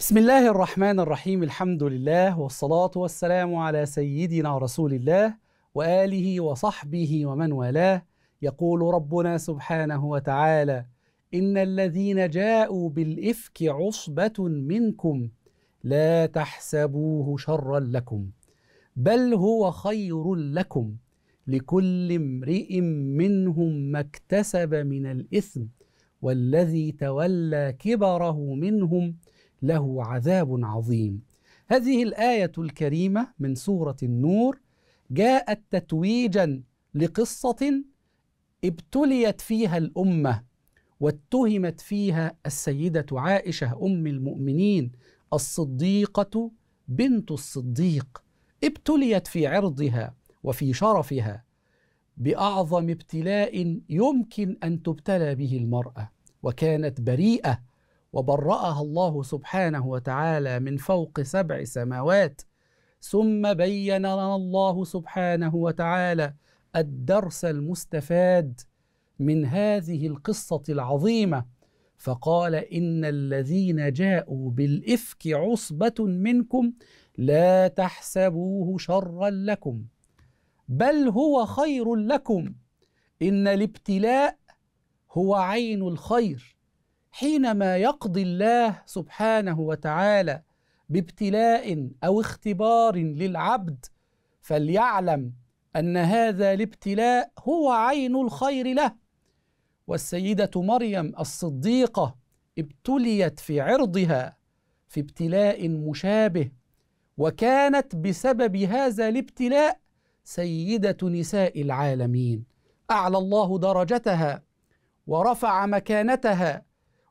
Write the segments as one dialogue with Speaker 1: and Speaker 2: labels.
Speaker 1: بسم الله الرحمن الرحيم الحمد لله والصلاة والسلام على سيدنا رسول الله وآله وصحبه ومن والاه يقول ربنا سبحانه وتعالى إن الذين جاءوا بالإفك عصبة منكم لا تحسبوه شرا لكم بل هو خير لكم لكل امرئ منهم ما اكتسب من الإثم والذي تولى كبره منهم له عذاب عظيم هذه الايه الكريمه من سوره النور جاءت تتويجا لقصه ابتليت فيها الامه واتهمت فيها السيده عائشه ام المؤمنين الصديقه بنت الصديق ابتليت في عرضها وفي شرفها باعظم ابتلاء يمكن ان تبتلى به المراه وكانت بريئه وبرأها الله سبحانه وتعالى من فوق سبع سماوات ثم بين لنا الله سبحانه وتعالى الدرس المستفاد من هذه القصة العظيمة فقال إن الذين جاءوا بالإفك عصبة منكم لا تحسبوه شرا لكم بل هو خير لكم إن الابتلاء هو عين الخير حينما يقضي الله سبحانه وتعالى بابتلاء او اختبار للعبد فليعلم ان هذا الابتلاء هو عين الخير له والسيده مريم الصديقه ابتليت في عرضها في ابتلاء مشابه وكانت بسبب هذا الابتلاء سيده نساء العالمين اعلى الله درجتها ورفع مكانتها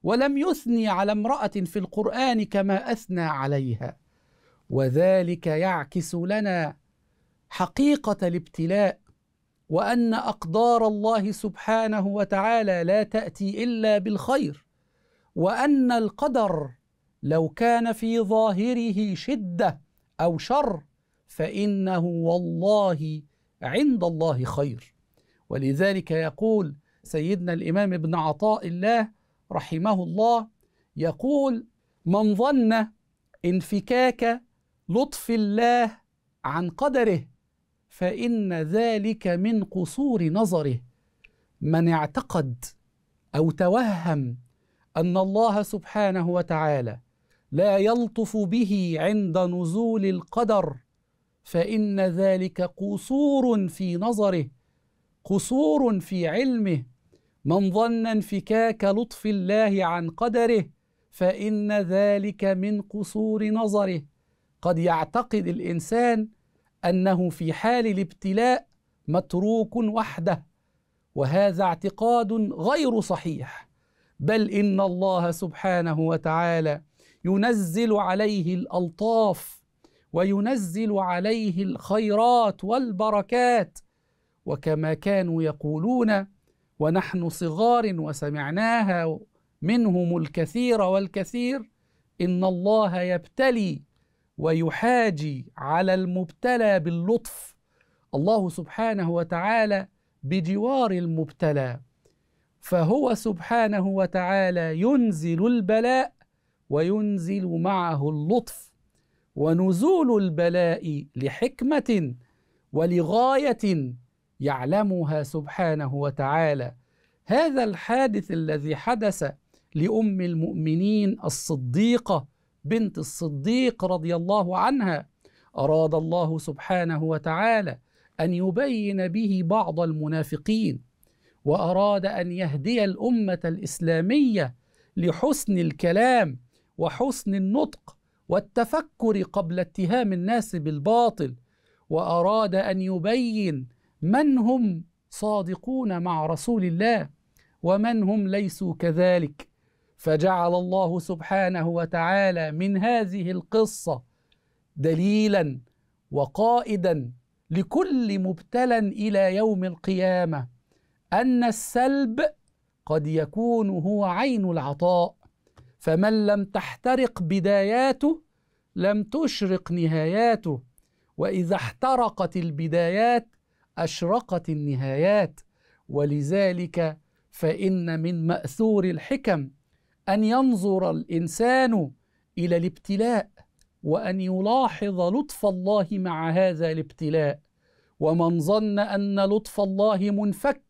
Speaker 1: ولم يثني على امرأة في القرآن كما أثنى عليها وذلك يعكس لنا حقيقة الابتلاء وأن أقدار الله سبحانه وتعالى لا تأتي إلا بالخير وأن القدر لو كان في ظاهره شدة أو شر فإنه والله عند الله خير ولذلك يقول سيدنا الإمام ابن عطاء الله رحمه الله يقول من ظن انفكاك لطف الله عن قدره فان ذلك من قصور نظره من اعتقد او توهم ان الله سبحانه وتعالى لا يلطف به عند نزول القدر فان ذلك قصور في نظره قصور في علمه من ظن انفكاك لطف الله عن قدره فان ذلك من قصور نظره قد يعتقد الانسان انه في حال الابتلاء متروك وحده وهذا اعتقاد غير صحيح بل ان الله سبحانه وتعالى ينزل عليه الالطاف وينزل عليه الخيرات والبركات وكما كانوا يقولون ونحن صغار وسمعناها منهم الكثير والكثير ان الله يبتلي ويحاجي على المبتلى باللطف الله سبحانه وتعالى بجوار المبتلى فهو سبحانه وتعالى ينزل البلاء وينزل معه اللطف ونزول البلاء لحكمه ولغايه يعلمها سبحانه وتعالى هذا الحادث الذي حدث لأم المؤمنين الصديقة بنت الصديق رضي الله عنها أراد الله سبحانه وتعالى أن يبين به بعض المنافقين وأراد أن يهدي الأمة الإسلامية لحسن الكلام وحسن النطق والتفكر قبل اتهام الناس بالباطل وأراد أن يبين من هم صادقون مع رسول الله ومن هم ليسوا كذلك فجعل الله سبحانه وتعالى من هذه القصه دليلا وقائدا لكل مبتلى الى يوم القيامه ان السلب قد يكون هو عين العطاء فمن لم تحترق بداياته لم تشرق نهاياته واذا احترقت البدايات أشرقت النهايات ولذلك فإن من مأثور الحكم أن ينظر الإنسان إلى الابتلاء وأن يلاحظ لطف الله مع هذا الابتلاء ومن ظن أن لطف الله منفك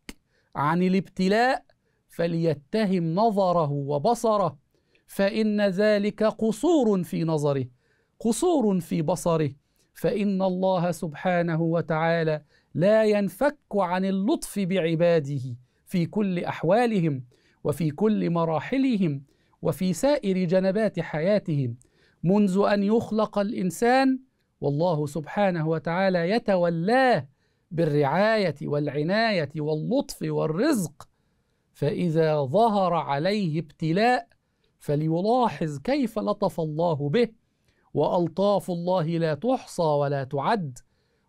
Speaker 1: عن الابتلاء فليتهم نظره وبصره فإن ذلك قصور في نظره قصور في بصره فان الله سبحانه وتعالى لا ينفك عن اللطف بعباده في كل احوالهم وفي كل مراحلهم وفي سائر جنبات حياتهم منذ ان يخلق الانسان والله سبحانه وتعالى يتولاه بالرعايه والعنايه واللطف والرزق فاذا ظهر عليه ابتلاء فليلاحظ كيف لطف الله به والطاف الله لا تحصى ولا تعد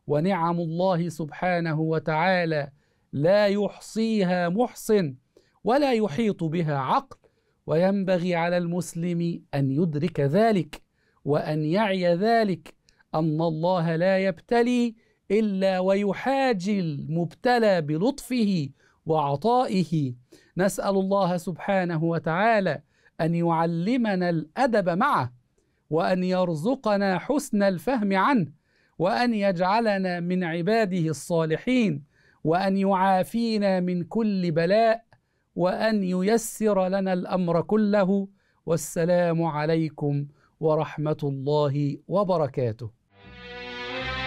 Speaker 1: ونعم الله سبحانه وتعالى لا يحصيها محصن ولا يحيط بها عقل وينبغي على المسلم ان يدرك ذلك وان يعي ذلك ان الله لا يبتلي الا ويحاجي المبتلى بلطفه وعطائه نسال الله سبحانه وتعالى ان يعلمنا الادب معه وأن يرزقنا حسن الفهم عنه وأن يجعلنا من عباده الصالحين وأن يعافينا من كل بلاء وأن ييسر لنا الأمر كله والسلام عليكم ورحمة الله وبركاته